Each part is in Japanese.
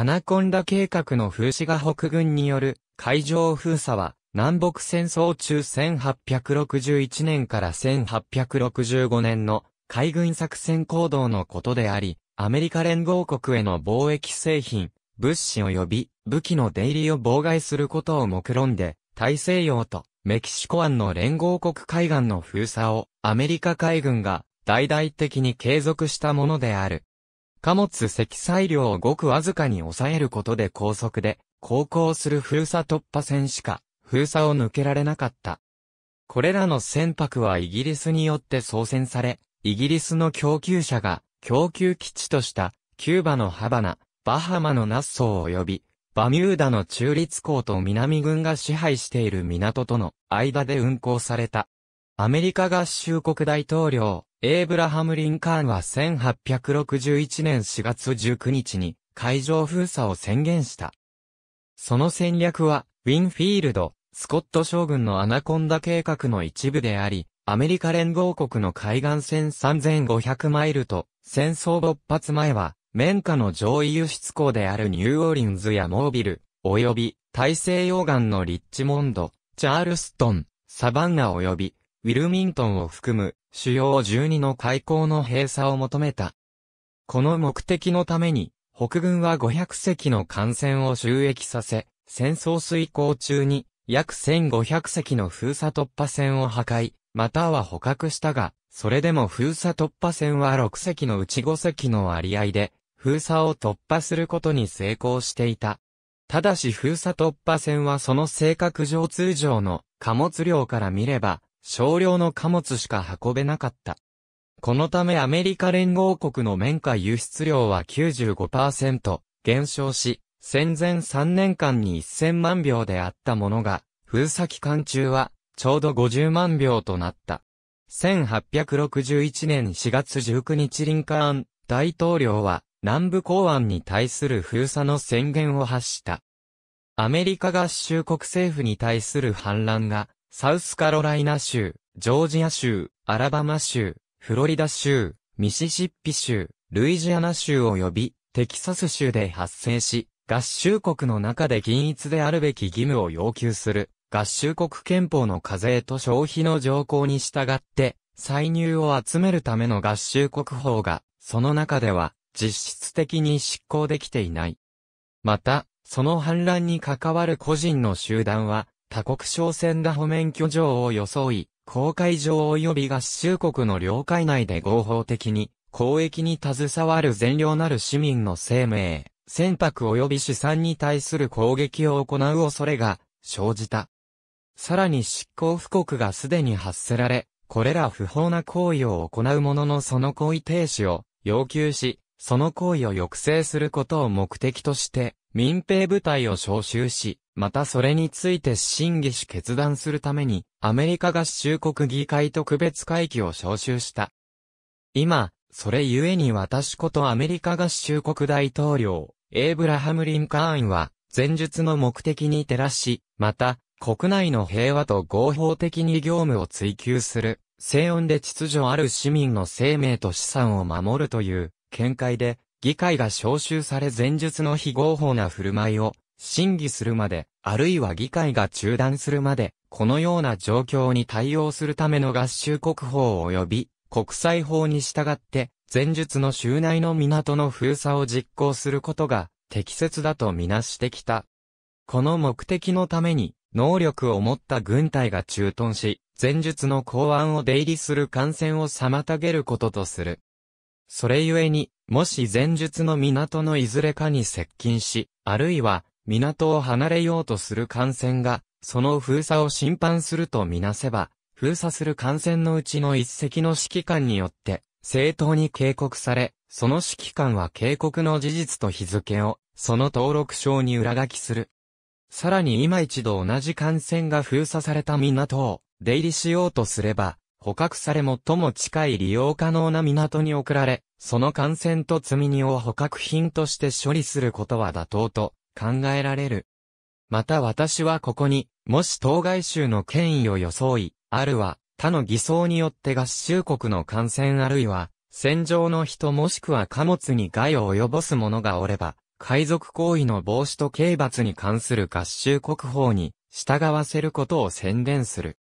アナコンダ計画の風刺画北軍による海上封鎖は南北戦争中1861年から1865年の海軍作戦行動のことであり、アメリカ連合国への貿易製品、物資及び武器の出入りを妨害することを目論んで、大西洋とメキシコ湾の連合国海岸の封鎖をアメリカ海軍が大々的に継続したものである。貨物積載量をごくわずかに抑えることで高速で、航行する封鎖突破船しか、封鎖を抜けられなかった。これらの船舶はイギリスによって操船され、イギリスの供給者が供給基地としたキューバのハバナ、バハマのナッソー及び、バミューダの中立港と南軍が支配している港との間で運航された。アメリカ合衆国大統領、エイブラハム・リンカーンは1861年4月19日に海上封鎖を宣言した。その戦略は、ウィンフィールド、スコット将軍のアナコンダ計画の一部であり、アメリカ連合国の海岸線3500マイルと、戦争勃発前は、綿花の上位輸出港であるニューオーリンズやモービル、及び、大西洋岸のリッチモンド、チャールストン、サバンナ及び、ウィルミントンを含む主要12の海溝の閉鎖を求めた。この目的のために、北軍は500隻の艦船を収益させ、戦争遂行中に約1500隻の封鎖突破船を破壊、または捕獲したが、それでも封鎖突破船は6隻のうち5隻の割合で、封鎖を突破することに成功していた。ただし封鎖突破船はその性格上通常の貨物量から見れば、少量の貨物しか運べなかった。このためアメリカ連合国の綿花輸出量は95%減少し、戦前3年間に1000万秒であったものが、封鎖期間中はちょうど50万秒となった。1861年4月19日リンカーン大統領は南部港湾に対する封鎖の宣言を発した。アメリカ合衆国政府に対する反乱がサウスカロライナ州、ジョージア州、アラバマ州、フロリダ州、ミシシッピ州、ルイジアナ州及びテキサス州で発生し、合衆国の中で均一であるべき義務を要求する、合衆国憲法の課税と消費の条項に従って、歳入を集めるための合衆国法が、その中では、実質的に執行できていない。また、その反乱に関わる個人の集団は、他国商船が保免許状を装い、公海上及び合衆国の領海内で合法的に、交易に携わる善良なる市民の生命、船舶及び資産に対する攻撃を行う恐れが生じた。さらに執行布告がすでに発せられ、これら不法な行為を行う者のその行為停止を要求し、その行為を抑制することを目的として、民兵部隊を招集し、またそれについて審議し決断するために、アメリカ合衆国議会特別会議を招集した。今、それゆえに私ことアメリカ合衆国大統領、エイブラハム・リンカーンは、前述の目的に照らし、また、国内の平和と合法的に業務を追求する、静音で秩序ある市民の生命と資産を守るという、見解で、議会が招集され前述の非合法な振る舞いを、審議するまで、あるいは議会が中断するまで、このような状況に対応するための合衆国法及び国際法に従って、前述の州内の港の封鎖を実行することが適切だとみなしてきた。この目的のために、能力を持った軍隊が駐屯し、前述の港湾を出入りする感染を妨げることとする。それゆえに、もし前述の港のいずれかに接近し、あるいは港を離れようとする艦船が、その封鎖を侵犯するとみなせば、封鎖する艦船のうちの一隻の指揮官によって、正当に警告され、その指揮官は警告の事実と日付を、その登録証に裏書きする。さらに今一度同じ艦船が封鎖された港を出入りしようとすれば、捕獲され最も近い利用可能な港に送られ、その艦船と積み荷を捕獲品として処理することは妥当と考えられる。また私はここに、もし当該州の権威を装い、あるは、他の偽装によって合衆国の感染あるいは、戦場の人もしくは貨物に害を及ぼす者がおれば、海賊行為の防止と刑罰に関する合衆国法に従わせることを宣言する。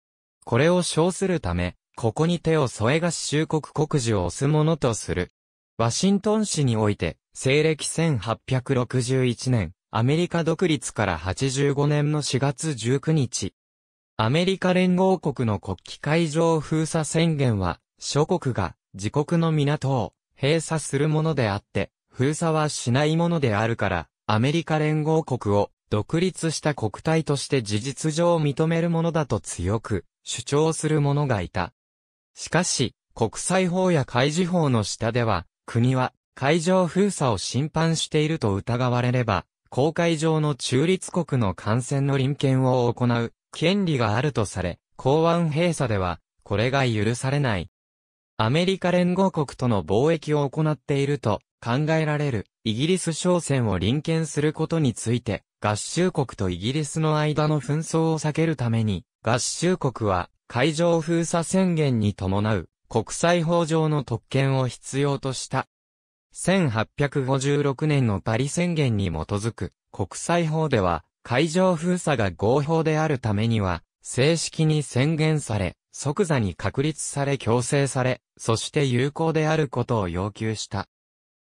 これを称するため、ここに手を添え合衆国国事を押すものとする。ワシントン市において、西暦1861年、アメリカ独立から85年の4月19日。アメリカ連合国の国旗会場封鎖宣言は、諸国が自国の港を閉鎖するものであって、封鎖はしないものであるから、アメリカ連合国を独立した国体として事実上認めるものだと強く主張する者がいた。しかし、国際法や海事法の下では、国は海上封鎖を侵犯していると疑われれば、公海上の中立国の艦船の臨検を行う権利があるとされ、港湾閉鎖では、これが許されない。アメリカ連合国との貿易を行っていると考えられるイギリス商船を臨検することについて、合衆国とイギリスの間の紛争を避けるために、合衆国は海上封鎖宣言に伴う国際法上の特権を必要とした1856年のパリ宣言に基づく国際法では海上封鎖が合法であるためには正式に宣言され、即座に確立され強制され、そして有効であることを要求した。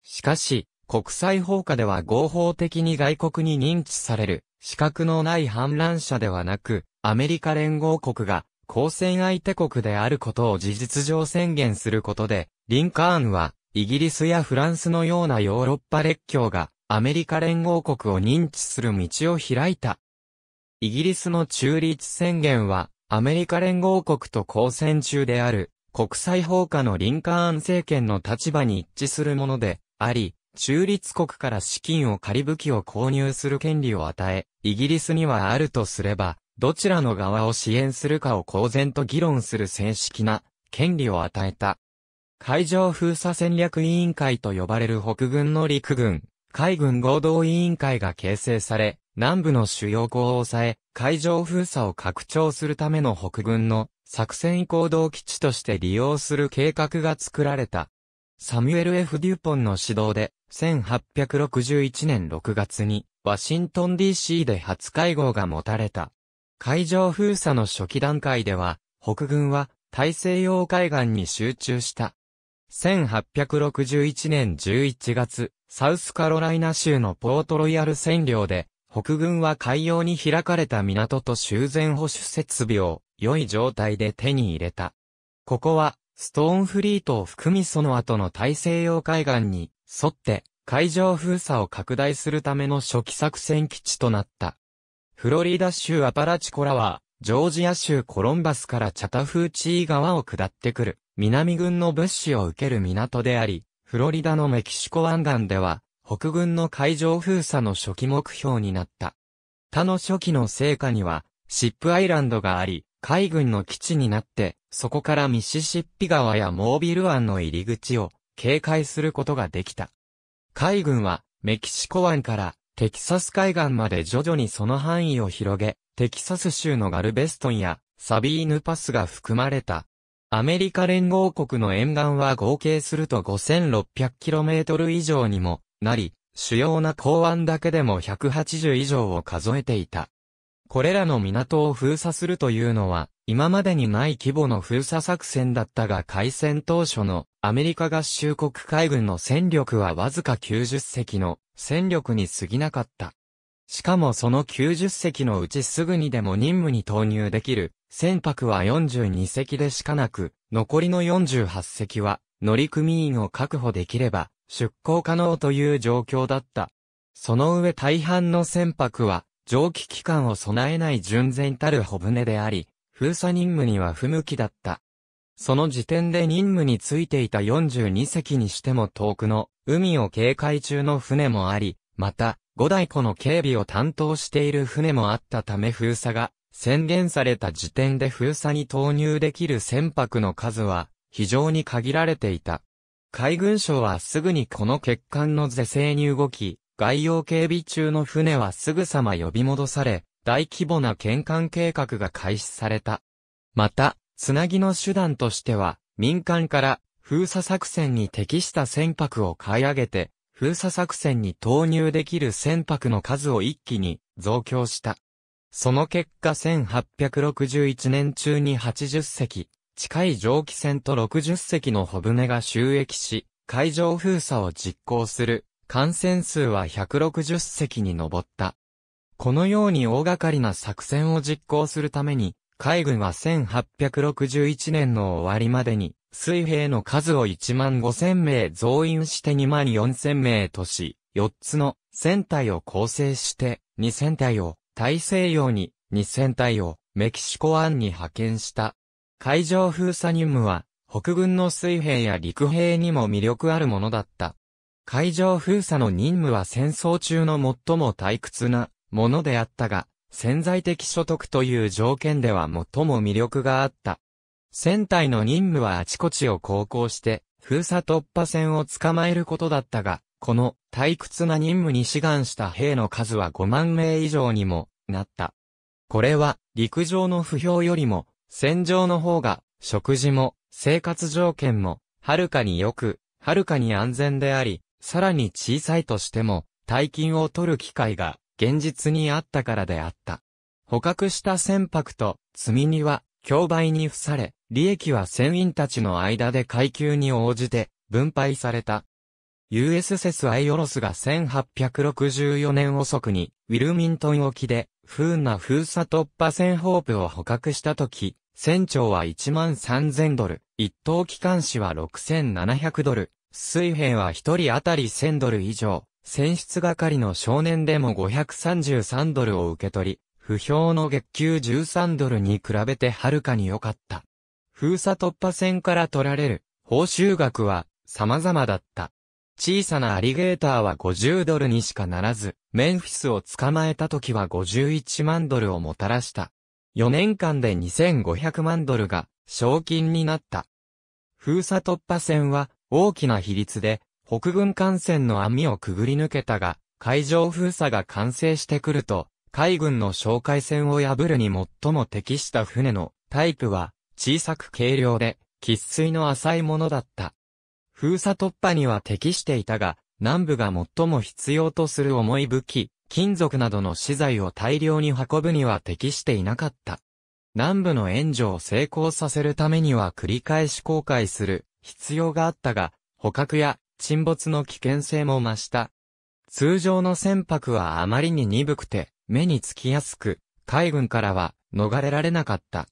しかし、国際法下では合法的に外国に認知される資格のない反乱者ではなく、アメリカ連合国が交戦相手国であることを事実上宣言することで、リンカーンはイギリスやフランスのようなヨーロッパ列強がアメリカ連合国を認知する道を開いた。イギリスの中立宣言はアメリカ連合国と交戦中である国際法下のリンカーン政権の立場に一致するものであり、中立国から資金を借り武器を購入する権利を与え、イギリスにはあるとすれば、どちらの側を支援するかを公然と議論する正式な権利を与えた。海上封鎖戦略委員会と呼ばれる北軍の陸軍、海軍合同委員会が形成され、南部の主要港を抑え、海上封鎖を拡張するための北軍の作戦行動基地として利用する計画が作られた。サミュエル・ F・ デュポンの指導で、1861年6月に、ワシントン DC で初会合が持たれた。海上封鎖の初期段階では、北軍は大西洋海岸に集中した1861年11月、サウスカロライナ州のポートロイヤル占領で、北軍は海洋に開かれた港と修繕保守設備を良い状態で手に入れた。ここは、ストーンフリートを含みその後の大西洋海岸に沿って海上封鎖を拡大するための初期作戦基地となった。フロリダ州アパラチコラは、ジョージア州コロンバスからチャタフーチー川を下ってくる。南軍の物資を受ける港であり、フロリダのメキシコ湾岸では、北軍の海上封鎖の初期目標になった。他の初期の成果には、シップアイランドがあり、海軍の基地になって、そこからミシシッピ川やモービル湾の入り口を警戒することができた。海軍は、メキシコ湾からテキサス海岸まで徐々にその範囲を広げ、テキサス州のガルベストンやサビーヌパスが含まれたアメリカ連合国の沿岸は合計すると 5600km 以上にもなり、主要な港湾だけでも180以上を数えていた。これらの港を封鎖するというのは、今までにない規模の封鎖作戦だったが開戦当初のアメリカ合衆国海軍の戦力はわずか90隻の戦力に過ぎなかった。しかもその90隻のうちすぐにでも任務に投入できる、船舶は42隻でしかなく、残りの48隻は、乗組員を確保できれば、出港可能という状況だった。その上大半の船舶は、蒸気機関を備えない純然たる小舟であり、封鎖任務には不向きだった。その時点で任務についていた42隻にしても遠くの海を警戒中の船もあり、また、五大湖の警備を担当している船もあったため封鎖が宣言された時点で封鎖に投入できる船舶の数は非常に限られていた。海軍省はすぐにこの欠陥の是正に動き、外洋警備中の船はすぐさま呼び戻され、大規模な転換計画が開始された。また、つなぎの手段としては、民間から封鎖作戦に適した船舶を買い上げて、封鎖作戦に投入できる船舶の数を一気に増強した。その結果1861年中に80隻、近い蒸気船と60隻の小船が収益し、海上封鎖を実行する、艦船数は160隻に上った。このように大掛かりな作戦を実行するために、海軍は1861年の終わりまでに、水兵の数を1万5千名増員して2万4千名とし、4つの戦隊を構成して、2戦隊を大西洋に、2戦隊をメキシコ湾に派遣した。海上封鎖任務は、北軍の水兵や陸兵にも魅力あるものだった。海上封鎖の任務は戦争中の最も退屈なものであったが、潜在的所得という条件では最も魅力があった。船体の任務はあちこちを航行して、封鎖突破船を捕まえることだったが、この退屈な任務に志願した兵の数は5万名以上にもなった。これは陸上の不評よりも戦場の方が食事も生活条件もはるかに良く、はるかに安全であり、さらに小さいとしても大金を取る機会が現実にあったからであった。捕獲した船舶と積み荷は競売に付され、利益は船員たちの間で階級に応じて分配された。USS アイオロスが1864年遅くにウィルミントン沖で不運な封鎖突破船ホープを捕獲した時、船長は1万3000ドル、一等機関士は6700ドル、水兵は1人当たり1000ドル以上、船出係の少年でも533ドルを受け取り、不評の月給13ドルに比べてはるかに良かった。封鎖突破船から取られる報酬額は様々だった。小さなアリゲーターは50ドルにしかならず、メンフィスを捕まえた時は51万ドルをもたらした。4年間で2500万ドルが賞金になった。封鎖突破船は大きな比率で北軍艦船の網をくぐり抜けたが、海上封鎖が完成してくると、海軍の哨戒船を破るに最も適した船のタイプは小さく軽量で、喫水の浅いものだった。封鎖突破には適していたが、南部が最も必要とする重い武器、金属などの資材を大量に運ぶには適していなかった。南部の援助を成功させるためには繰り返し後悔する必要があったが、捕獲や沈没の危険性も増した。通常の船舶はあまりに鈍くて、目につきやすく、海軍からは逃れられなかった。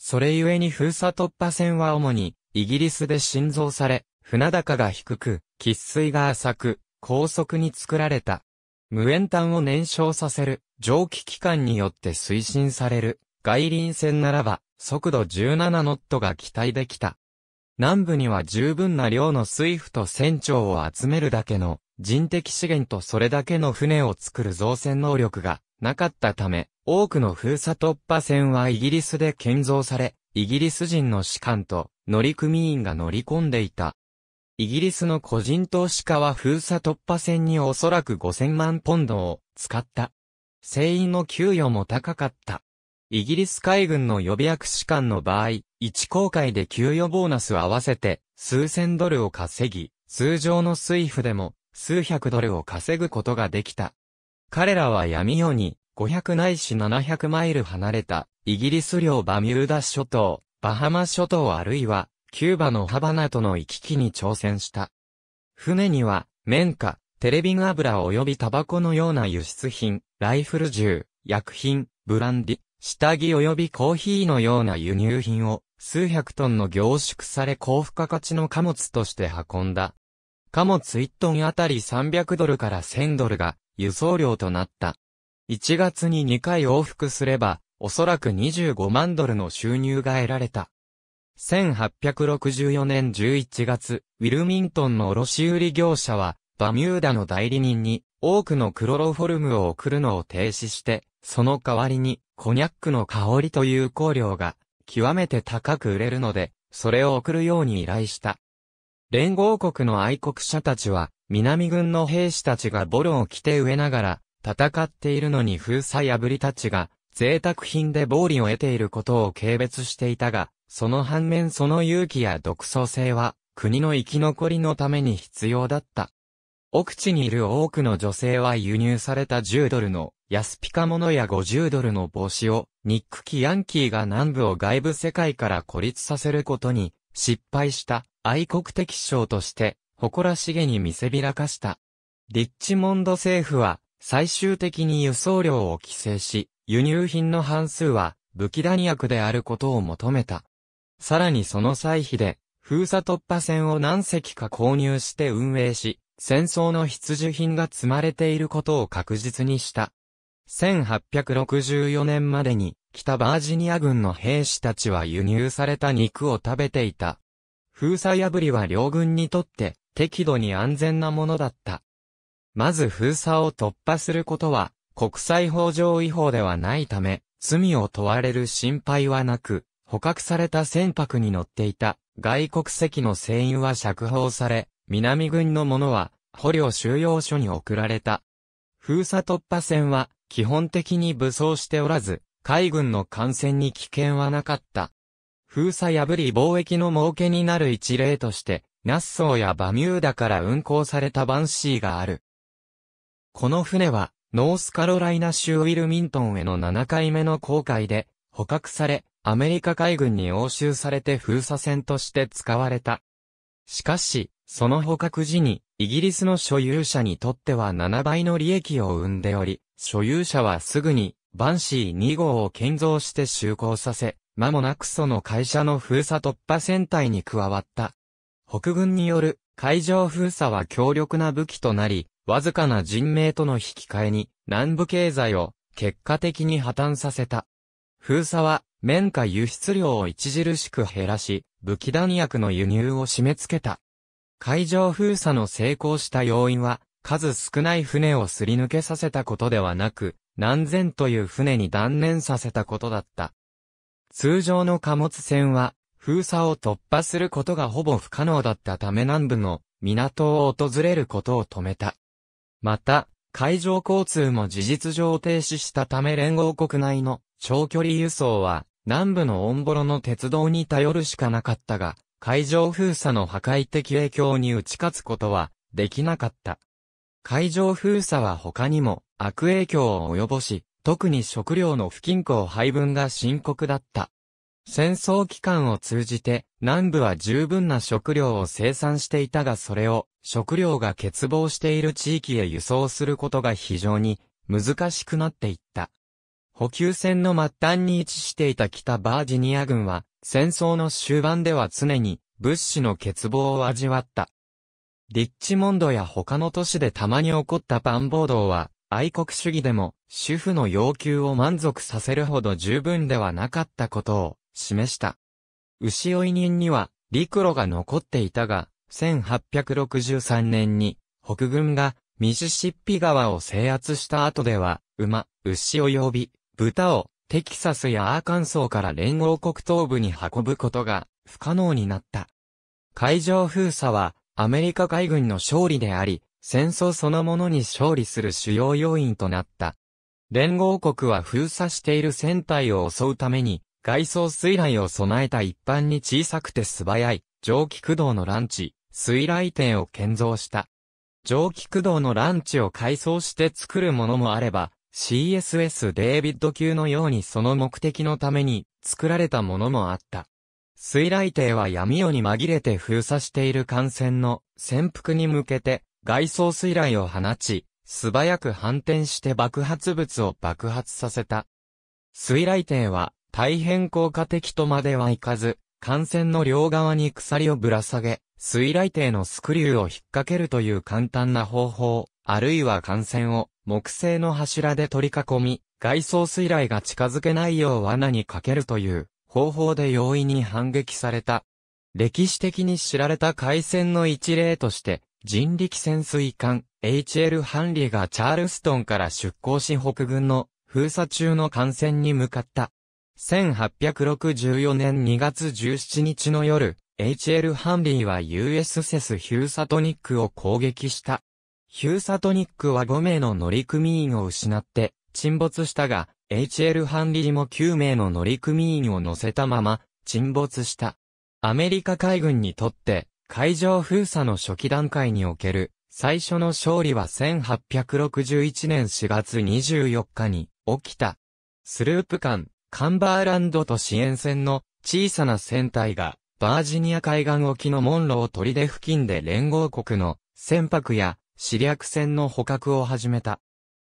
それゆえに封鎖突破線は主に、イギリスで新造され、船高が低く、喫水が浅く、高速に作られた。無塩炭を燃焼させる、蒸気機関によって推進される、外輪船ならば、速度17ノットが期待できた。南部には十分な量の水夫と船長を集めるだけの人的資源とそれだけの船を作る造船能力がなかったため、多くの封鎖突破船はイギリスで建造され、イギリス人の士官と乗組員が乗り込んでいた。イギリスの個人投資家は封鎖突破船におそらく5000万ポンドを使った。船員の給与も高かった。イギリス海軍の予備役士官の場合、一航海で給与ボーナス合わせて数千ドルを稼ぎ、通常の水夫でも数百ドルを稼ぐことができた。彼らは闇夜に、500ないし700マイル離れた、イギリス領バミューダ諸島、バハマ諸島あるいは、キューバのハバナとの行き来に挑戦した。船には、綿花、テレビン油及びタバコのような輸出品、ライフル銃、薬品、ブランディ、下着及びコーヒーのような輸入品を数百トンの凝縮され高付加価値の貨物として運んだ。貨物1トンあたり300ドルから1000ドルが輸送量となった。1月に2回往復すれば、おそらく25万ドルの収入が得られた。1864年11月、ウィルミントンの卸売業者は、バミューダの代理人に多くのクロロフォルムを送るのを停止して、その代わりにコニャックの香りという香料が極めて高く売れるので、それを送るように依頼した。連合国の愛国者たちは、南軍の兵士たちがボロを着て植えながら、戦っているのに封鎖破りたちが、贅沢品で暴利を得ていることを軽蔑していたが、その反面その勇気や独創性は、国の生き残りのために必要だった。奥地にいる多くの女性は輸入された10ドルの安ピカ物や50ドルの帽子をニック・キ・ヤンキーが南部を外部世界から孤立させることに失敗した愛国的省として、誇らしげに見せびらかした。リッチモンド政府は、最終的に輸送量を規制し、輸入品の半数は、武器弾薬であることを求めた。さらにその歳費で、封鎖突破船を何隻か購入して運営し、戦争の必需品が積まれていることを確実にした。1864年までに、北バージニア軍の兵士たちは輸入された肉を食べていた。封鎖破りは両軍にとって適度に安全なものだった。まず封鎖を突破することは国際法上違法ではないため、罪を問われる心配はなく、捕獲された船舶に乗っていた外国籍の船員は釈放され、南軍の者は捕虜収容所に送られた。封鎖突破船は基本的に武装しておらず、海軍の艦船に危険はなかった。封鎖破り貿易の儲けになる一例として、ナッソーやバミューダから運航されたバンシーがある。この船は、ノースカロライナ州ウィルミントンへの7回目の航海で、捕獲され、アメリカ海軍に押収されて封鎖船として使われた。しかし、その捕獲時に、イギリスの所有者にとっては7倍の利益を生んでおり、所有者はすぐに、バンシー2号を建造して就航させ、間もなくその会社の封鎖突破戦隊に加わった。北軍による海上封鎖は強力な武器となり、わずかな人命との引き換えに南部経済を結果的に破綻させた。封鎖は綿花輸出量を著しく減らし、武器弾薬の輸入を締め付けた。海上封鎖の成功した要因は、数少ない船をすり抜けさせたことではなく、何千という船に断念させたことだった。通常の貨物船は、封鎖を突破することがほぼ不可能だったため南部の港を訪れることを止めた。また、海上交通も事実上停止したため連合国内の長距離輸送は南部のオンボロの鉄道に頼るしかなかったが、海上封鎖の破壊的影響に打ち勝つことはできなかった。海上封鎖は他にも悪影響を及ぼし、特に食料の不均衡配分が深刻だった。戦争期間を通じて南部は十分な食料を生産していたがそれを食料が欠乏している地域へ輸送することが非常に難しくなっていった。補給線の末端に位置していた北バージニア軍は戦争の終盤では常に物資の欠乏を味わった。リッチモンドや他の都市でたまに起こったパン暴動は愛国主義でも主婦の要求を満足させるほど十分ではなかったことを示した。牛追人には陸路が残っていたが、1863年に北軍がミシシッピ川を制圧した後では、馬、牛及び豚をテキサスやアーカンソーから連合国東部に運ぶことが不可能になった。海上封鎖はアメリカ海軍の勝利であり、戦争そのものに勝利する主要要因となった。連合国は封鎖している船体を襲うために、外装水雷を備えた一般に小さくて素早い、蒸気駆動のランチ、水雷艇を建造した。蒸気駆動のランチを改装して作るものもあれば、CSS デイビッド級のようにその目的のために作られたものもあった。水雷艇は闇夜に紛れて封鎖している艦船の潜伏に向けて外装水雷を放ち、素早く反転して爆発物を爆発させた。水雷艇は大変効果的とまではいかず、艦船の両側に鎖をぶら下げ、水雷艇のスクリューを引っ掛けるという簡単な方法、あるいは艦船を木製の柱で取り囲み、外装水雷が近づけないよう罠にかけるという方法で容易に反撃された。歴史的に知られた海戦の一例として、人力潜水艦 HL ハンリーがチャールストンから出港し北軍の封鎖中の艦船に向かった。1864年2月17日の夜、HL ハンリーは US セスヒューサトニックを攻撃した。ヒューサトニックは5名の乗組員を失って沈没したが、HL ハンリーも9名の乗組員を乗せたまま沈没した。アメリカ海軍にとって海上封鎖の初期段階における最初の勝利は1861年4月24日に起きた。スループ艦、カンバーランドと支援船の小さな船体がバージニア海岸沖のモンロー砦付近で連合国の船舶や死略船の捕獲を始めた。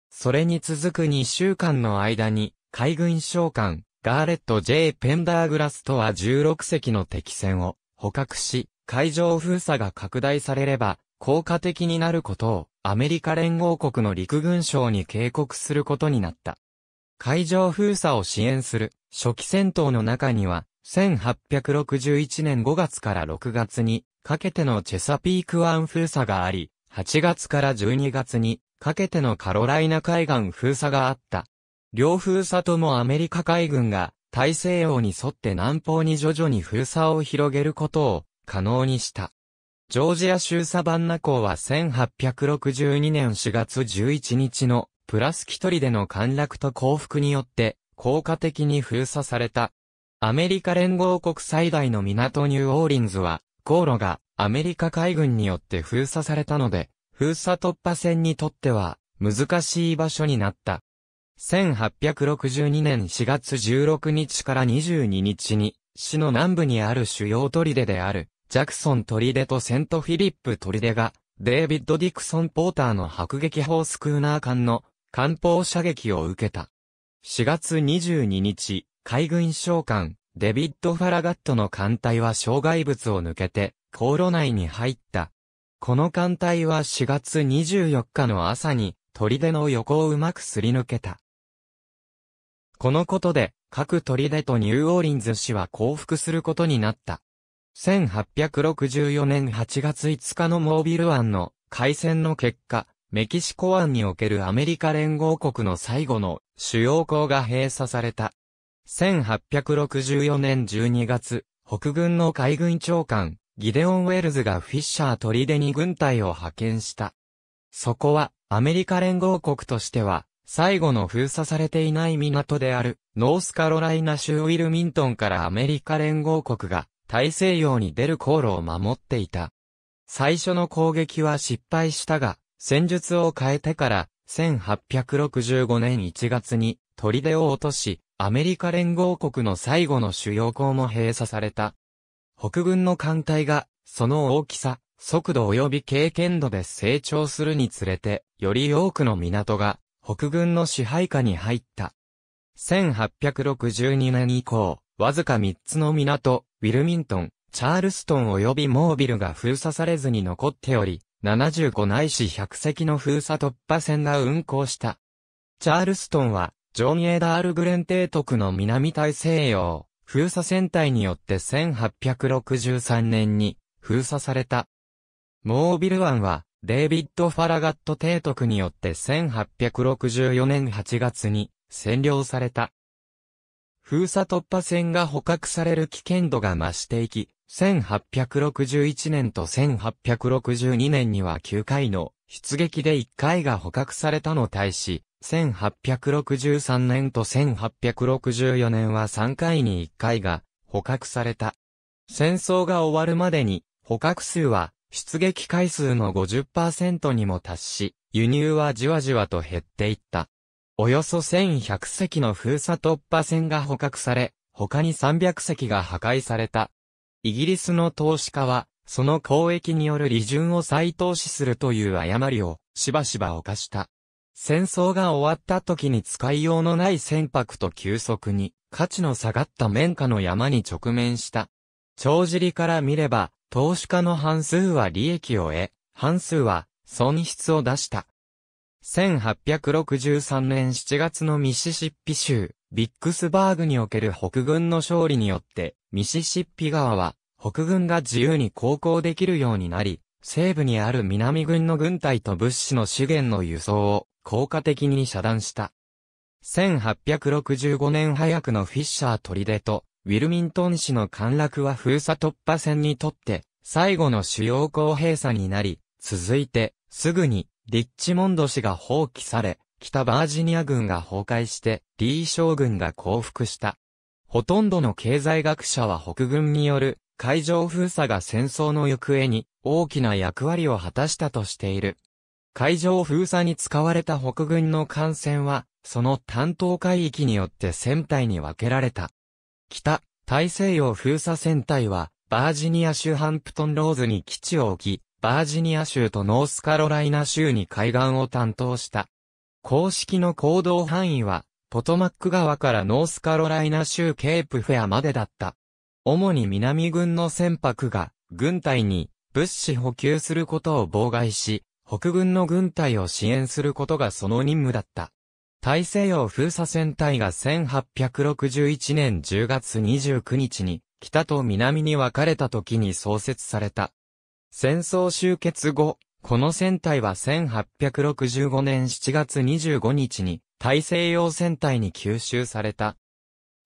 それに続く2週間の間に海軍将官ガーレット・ J・ ペンダーグラスとは16隻の敵船を捕獲し、海上封鎖が拡大されれば、効果的になることを、アメリカ連合国の陸軍省に警告することになった。海上封鎖を支援する初期戦闘の中には、1861年5月から6月にかけてのチェサピーク湾封鎖があり、8月から12月にかけてのカロライナ海岸封鎖があった。両封鎖ともアメリカ海軍が大西洋に沿って南方に徐々に封鎖を広げることを可能にした。ジョージア州サバンナ港は1862年4月11日のプラスキトリでの陥落と降伏によって効果的に封鎖された。アメリカ連合国最大の港ニューオーリンズは航路がアメリカ海軍によって封鎖されたので封鎖突破船にとっては難しい場所になった。1862年4月16日から22日に市の南部にある主要砦であるジャクソンデとセントフィリップデが、デイビッド・ディクソン・ポーターの迫撃砲スクーナー艦の艦砲射撃を受けた。4月22日、海軍将官、デビッド・ファラガットの艦隊は障害物を抜けて、航路内に入った。この艦隊は4月24日の朝に、デの横をうまくすり抜けた。このことで、各デとニューオーリンズ氏は降伏することになった。1864年8月5日のモービル湾の海戦の結果、メキシコ湾におけるアメリカ連合国の最後の主要港が閉鎖された。1864年12月、北軍の海軍長官、ギデオン・ウェルズがフィッシャー取出に軍隊を派遣した。そこは、アメリカ連合国としては、最後の封鎖されていない港である、ノースカロライナ州ウィルミントンからアメリカ連合国が大西洋に出る航路を守っていた。最初の攻撃は失敗したが、戦術を変えてから、1865年1月に、砦を落とし、アメリカ連合国の最後の主要港も閉鎖された。北軍の艦隊が、その大きさ、速度及び経験度で成長するにつれて、より多くの港が、北軍の支配下に入った。1862年以降、わずか3つの港、ウィルミントン、チャールストン及びモービルが封鎖されずに残っており、75ないし100隻の封鎖突破船が運航した。チャールストンは、ジョン・エーダール・グレン提督の南大西洋、封鎖船隊によって1863年に封鎖された。モービル湾は、デイビッド・ファラガット提督によって1864年8月に占領された。封鎖突破船が捕獲される危険度が増していき、1861年と1862年には9回の出撃で1回が捕獲されたの対し、1863年と1864年は3回に1回が捕獲された。戦争が終わるまでに捕獲数は出撃回数の50%にも達し、輸入はじわじわと減っていった。およそ1100隻の封鎖突破船が捕獲され、他に300隻が破壊された。イギリスの投資家は、その交易による利潤を再投資するという誤りを、しばしば犯した。戦争が終わった時に使いようのない船舶と急速に、価値の下がった綿花の山に直面した。帳尻から見れば、投資家の半数は利益を得、半数は損失を出した。1863年7月のミシシッピ州、ビックスバーグにおける北軍の勝利によって、ミシシッピ川は、北軍が自由に航行できるようになり、西部にある南軍の軍隊と物資の資源の輸送を効果的に遮断した。1865年早くのフィッシャー砦と、ウィルミントン市の陥落は封鎖突破戦にとって、最後の主要公閉鎖になり、続いて、すぐに、リッチモンド氏が放棄され、北バージニア軍が崩壊して、リー将軍が降伏した。ほとんどの経済学者は北軍による海上封鎖が戦争の行方に大きな役割を果たしたとしている。海上封鎖に使われた北軍の艦船は、その担当海域によって船体に分けられた。北、大西洋封鎖船体は、バージニア州ハンプトンローズに基地を置き、バージニア州とノースカロライナ州に海岸を担当した。公式の行動範囲は、ポトマック川からノースカロライナ州ケープフェアまでだった。主に南軍の船舶が、軍隊に物資補給することを妨害し、北軍の軍隊を支援することがその任務だった。大西洋封鎖船隊が1861年10月29日に、北と南に分かれた時に創設された。戦争終結後、この船体は1865年7月25日に大西洋船体に吸収された。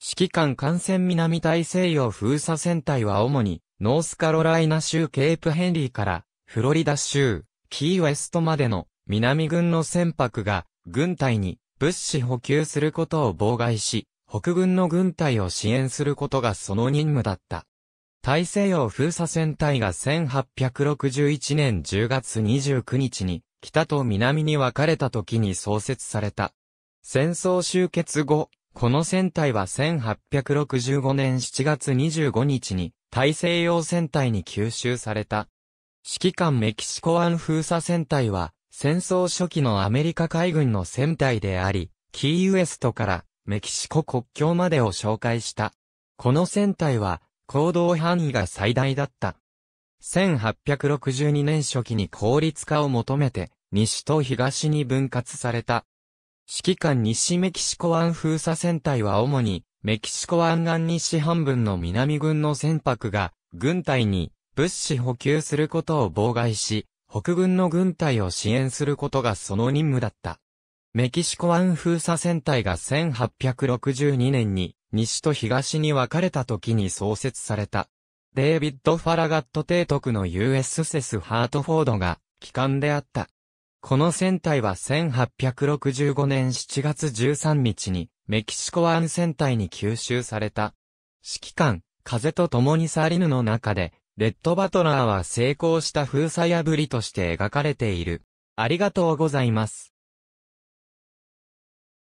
指揮官艦船南大西洋封鎖船体は主にノースカロライナ州ケープヘンリーからフロリダ州キーウェストまでの南軍の船舶が軍隊に物資補給することを妨害し、北軍の軍隊を支援することがその任務だった。大西洋封鎖船隊が1861年10月29日に、北と南に分かれた時に創設された。戦争終結後、この船隊は1865年7月25日に大西洋船隊に吸収された。指揮官メキシコ湾封鎖船隊は戦争初期のアメリカ海軍の船隊であり、キーウエストからメキシコ国境までを紹介した。この船隊は行動範囲が最大だった。1862年初期に効率化を求めて、西と東に分割された。指揮官西メキシコ湾封鎖船隊は主に、メキシコ湾岸西半分の南軍の船舶が、軍隊に物資補給することを妨害し、北軍の軍隊を支援することがその任務だった。メキシコ湾封鎖船隊が1862年に西と東に分かれた時に創設された。デイビッド・ファラガット提督の US セス・ハートフォードが、機関であった。この船体は1865年7月13日に、メキシコ湾船体に吸収された。指揮官、風と共に去りぬの中で、レッドバトラーは成功した封鎖破りとして描かれている。ありがとうございます。